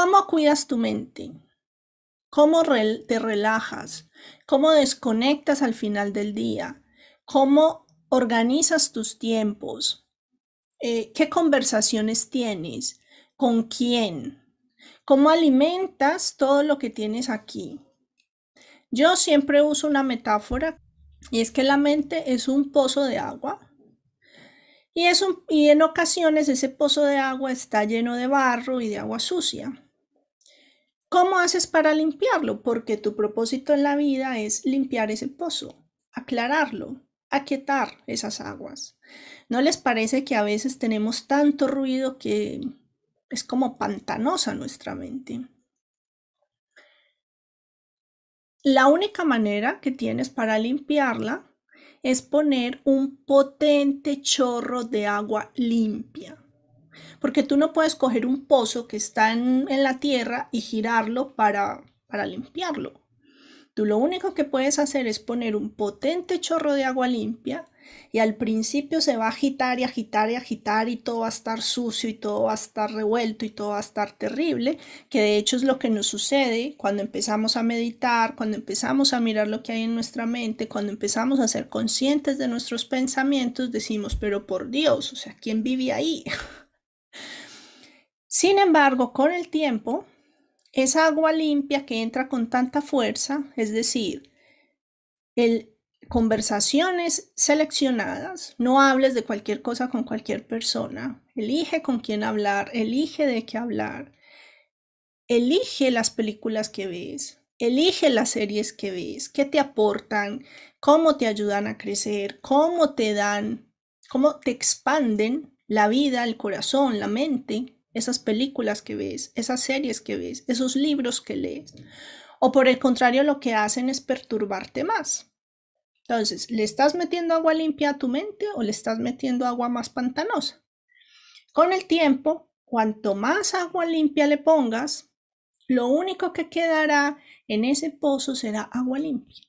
¿Cómo cuidas tu mente? ¿Cómo te relajas? ¿Cómo desconectas al final del día? ¿Cómo organizas tus tiempos? Eh, ¿Qué conversaciones tienes? ¿Con quién? ¿Cómo alimentas todo lo que tienes aquí? Yo siempre uso una metáfora y es que la mente es un pozo de agua y, y en ocasiones ese pozo de agua está lleno de barro y de agua sucia. ¿Cómo haces para limpiarlo? Porque tu propósito en la vida es limpiar ese pozo, aclararlo, aquietar esas aguas. ¿No les parece que a veces tenemos tanto ruido que es como pantanosa nuestra mente? La única manera que tienes para limpiarla es poner un potente chorro de agua limpia. Porque tú no puedes coger un pozo que está en, la tierra y girarlo para, para limpiarlo. Tú lo único que puedes hacer es poner un potente chorro de agua limpia y al principio se va a agitar y agitar y agitar y todo va a estar sucio y todo va a estar revuelto y todo va a estar terrible, que de hecho es lo que nos sucede cuando empezamos a meditar, cuando empezamos a mirar lo que hay en nuestra mente, cuando empezamos a ser conscientes de nuestros pensamientos, decimos, pero por Dios, o sea, ¿quién vive ahí? Sin embargo, con el tiempo, esa agua limpia que entra con tanta fuerza, es decir, el, conversaciones seleccionadas, no hables de cualquier cosa con cualquier persona, elige con quién hablar, elige de qué hablar, elige las películas que ves, elige las series que ves, qué te aportan, cómo te ayudan a crecer, cómo te dan, cómo te expanden la vida, el corazón, la mente, esas películas que ves, esas series que ves, esos libros que lees. O por el contrario, lo que hacen es perturbarte más. Entonces, ¿le estás metiendo agua limpia a tu mente o le estás metiendo agua más pantanosa? Con el tiempo, cuanto más agua limpia le pongas, lo único que quedará en ese pozo será agua limpia.